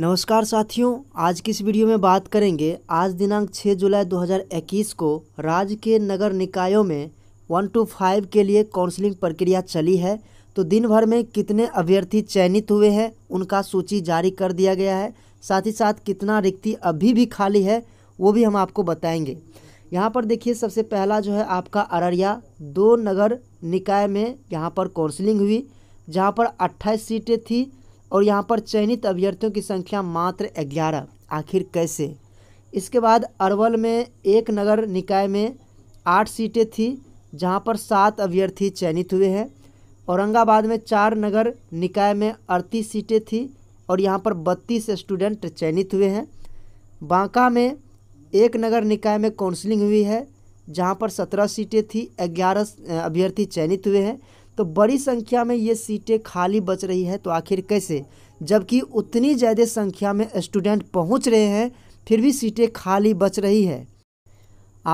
नमस्कार साथियों आज की इस वीडियो में बात करेंगे आज दिनांक 6 जुलाई 2021 को राज्य के नगर निकायों में वन टू फाइव के लिए काउंसलिंग प्रक्रिया चली है तो दिन भर में कितने अभ्यर्थी चयनित हुए हैं उनका सूची जारी कर दिया गया है साथ ही साथ कितना रिक्ति अभी भी खाली है वो भी हम आपको बताएंगे यहाँ पर देखिए सबसे पहला जो है आपका अररिया दो नगर निकाय में यहाँ पर काउंसलिंग हुई जहाँ पर अट्ठाईस सीटें थी और यहाँ पर चयनित अभ्यर्थियों की संख्या मात्र ग्यारह आखिर कैसे इसके बाद अरवल में एक नगर निकाय में आठ सीटें थी जहाँ पर सात अभ्यर्थी चयनित हुए हैं औरंगाबाद में चार नगर निकाय में अड़तीस सीटें थी और यहाँ पर बत्तीस स्टूडेंट चयनित हुए हैं बांका में एक नगर निकाय में काउंसलिंग हुई है जहाँ पर सत्रह सीटें थी ग्यारह अभ्यर्थी चयनित हुए हैं तो बड़ी संख्या में ये सीटें खाली बच रही है तो आखिर कैसे जबकि उतनी ज़्यादा संख्या में स्टूडेंट पहुंच रहे हैं फिर भी सीटें खाली बच रही है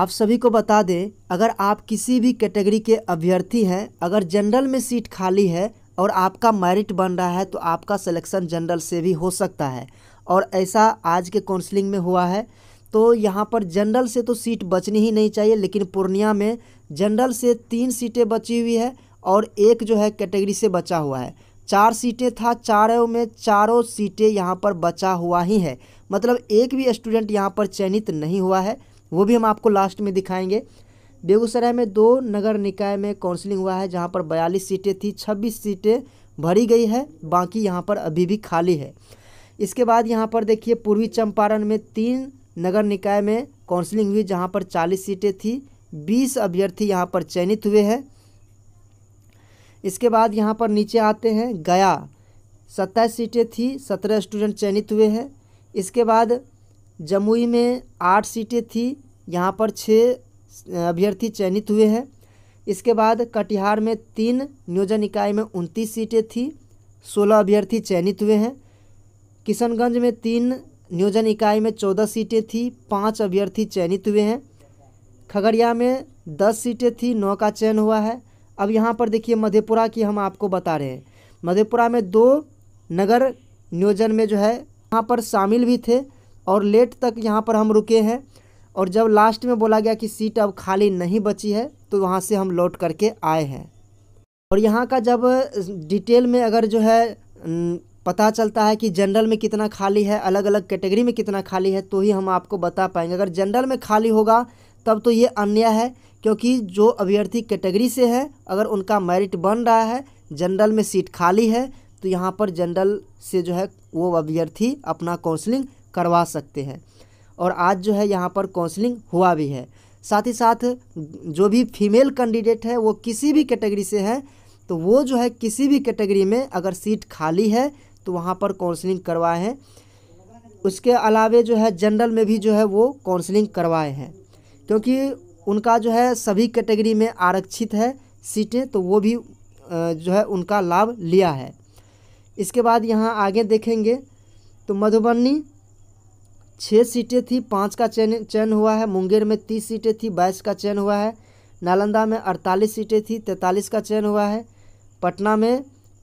आप सभी को बता दें अगर आप किसी भी कैटेगरी के अभ्यर्थी हैं अगर जनरल में सीट खाली है और आपका मेरिट बन रहा है तो आपका सिलेक्शन जनरल से भी हो सकता है और ऐसा आज के काउंसलिंग में हुआ है तो यहाँ पर जनरल से तो सीट बचनी ही नहीं चाहिए लेकिन पूर्णिया में जनरल से तीन सीटें बची हुई है और एक जो है कैटेगरी से बचा हुआ है चार सीटें था चारों में चारों सीटें यहाँ पर बचा हुआ ही है मतलब एक भी स्टूडेंट यहाँ पर चयनित नहीं हुआ है वो भी हम आपको लास्ट में दिखाएंगे बेगूसराय में दो नगर निकाय में काउंसलिंग हुआ है जहाँ पर बयालीस सीटें थी छब्बीस सीटें भरी गई है बाकी यहाँ पर अभी भी खाली है इसके बाद यहाँ पर देखिए पूर्वी चंपारण में तीन नगर निकाय में काउंसलिंग हुई जहाँ पर चालीस सीटें थी बीस अभ्यर्थी यहाँ पर चयनित हुए हैं इसके बाद यहाँ पर नीचे आते हैं गया सत्ताईस सीटें थी सत्रह स्टूडेंट चयनित हुए हैं इसके बाद जमुई में आठ सीटें थी यहाँ पर छः अभ्यर्थी चयनित हुए हैं इसके बाद कटिहार में तीन नियोजन इकाई में उनतीस सीटें थी सोलह अभ्यर्थी चयनित हुए हैं किशनगंज में तीन नियोजन इकाई में चौदह सीटें थी पाँच अभ्यर्थी चयनित हुए हैं खगड़िया में दस सीटें थी नौ का चयन हुआ है अब यहाँ पर देखिए मधेपुरा की हम आपको बता रहे हैं मधेपुरा में दो नगर नियोजन में जो है यहाँ पर शामिल भी थे और लेट तक यहाँ पर हम रुके हैं और जब लास्ट में बोला गया कि सीट अब खाली नहीं बची है तो वहाँ से हम लौट करके आए हैं और यहाँ का जब डिटेल में अगर जो है पता चलता है कि जनरल में कितना खाली है अलग अलग कैटेगरी में कितना खाली है तो ही हम आपको बता पाएंगे अगर जनरल में खाली होगा तब तो ये अन्याय है क्योंकि जो अभ्यर्थी कैटेगरी से है अगर उनका मेरिट बन रहा है जनरल में सीट खाली है तो यहाँ पर जनरल से जो है वो अभ्यर्थी अपना काउंसलिंग करवा सकते हैं और आज जो है यहाँ पर काउंसलिंग हुआ भी है साथ ही साथ जो भी फीमेल कैंडिडेट है वो किसी भी कैटेगरी से है तो वो जो है किसी भी कैटेगरी में अगर सीट खाली है तो वहाँ पर काउंसलिंग करवाए हैं उसके अलावे जो है जनरल में भी जो है वो काउंसलिंग करवाए हैं क्योंकि उनका जो है सभी कैटेगरी में आरक्षित है सीटें तो वो भी जो है उनका लाभ लिया है इसके बाद यहाँ आगे देखेंगे तो मधुबनी छः सीटें थी पाँच का चयन चयन हुआ है मुंगेर में तीस सीटें थी बाईस का चयन हुआ है नालंदा में अड़तालीस सीटें थी तैंतालीस का चयन हुआ है पटना में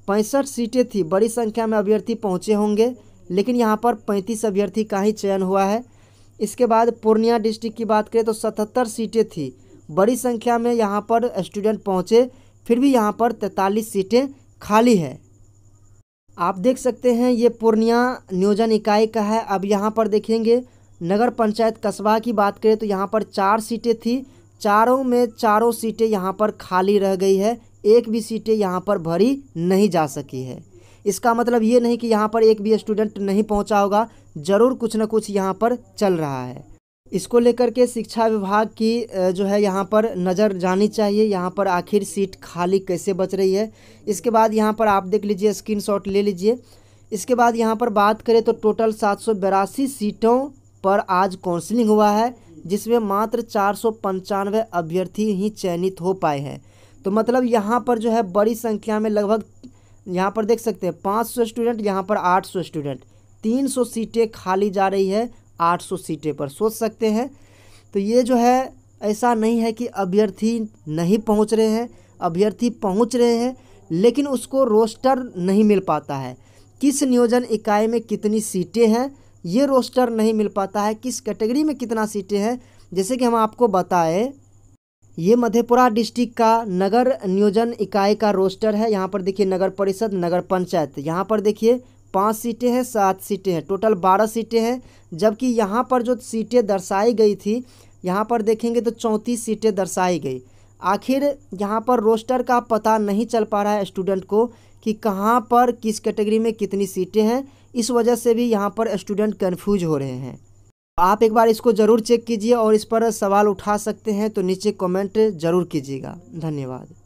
पैंसठ सीटें थी बड़ी संख्या में अभ्यर्थी पहुँचे होंगे लेकिन यहाँ पर पैंतीस अभ्यर्थी का ही चयन हुआ है इसके बाद पूर्णिया डिस्ट्रिक्ट की बात करें तो सतहत्तर सीटें थी बड़ी संख्या में यहाँ पर स्टूडेंट पहुँचे फिर भी यहाँ पर तैंतालीस सीटें खाली है आप देख सकते हैं ये पूर्णिया नियोजन इकाई का है अब यहाँ पर देखेंगे नगर पंचायत कस्बा की बात करें तो यहाँ पर चार सीटें थी चारों में चारों सीटें यहाँ पर खाली रह गई है एक भी सीटें यहाँ पर भरी नहीं जा सकी है इसका मतलब ये नहीं कि यहाँ पर एक भी स्टूडेंट नहीं पहुँचा होगा ज़रूर कुछ ना कुछ यहाँ पर चल रहा है इसको लेकर के शिक्षा विभाग की जो है यहाँ पर नज़र जानी चाहिए यहाँ पर आखिर सीट खाली कैसे बच रही है इसके बाद यहाँ पर आप देख लीजिए स्क्रीन ले लीजिए इसके बाद यहाँ पर बात करें तो टोटल सात सीटों पर आज काउंसलिंग हुआ है जिसमें मात्र चार अभ्यर्थी ही चयनित हो पाए हैं तो मतलब यहाँ पर जो है बड़ी संख्या में लगभग यहाँ पर देख सकते हैं पाँच सौ स्टूडेंट यहाँ पर आठ सौ स्टूडेंट तीन सौ सीटें खाली जा रही है आठ सौ सीटें पर सोच सकते हैं तो ये जो है ऐसा नहीं है कि अभ्यर्थी नहीं पहुंच रहे हैं अभ्यर्थी पहुंच रहे हैं लेकिन उसको रोस्टर नहीं मिल पाता है किस नियोजन इकाई में कितनी सीटें हैं ये रोस्टर नहीं मिल पाता है किस कैटेगरी में कितना सीटें हैं जैसे कि हम आपको बताएं ये मधेपुरा डिस्ट्रिक्ट का नगर नियोजन इकाई का रोस्टर है यहाँ पर देखिए नगर परिषद नगर पंचायत यहाँ पर देखिए पाँच सीटें हैं सात सीटें हैं टोटल बारह सीटें हैं जबकि यहाँ पर जो सीटें दर्शाई गई थी यहाँ पर देखेंगे तो चौंतीस सीटें दर्शाई गई आखिर यहाँ पर रोस्टर का पता नहीं चल पा रहा है स्टूडेंट को कि कहाँ पर किस कैटेगरी में कितनी सीटें हैं इस वजह से भी यहाँ पर स्टूडेंट कन्फ्यूज हो रहे हैं आप एक बार इसको ज़रूर चेक कीजिए और इस पर सवाल उठा सकते हैं तो नीचे कमेंट ज़रूर कीजिएगा धन्यवाद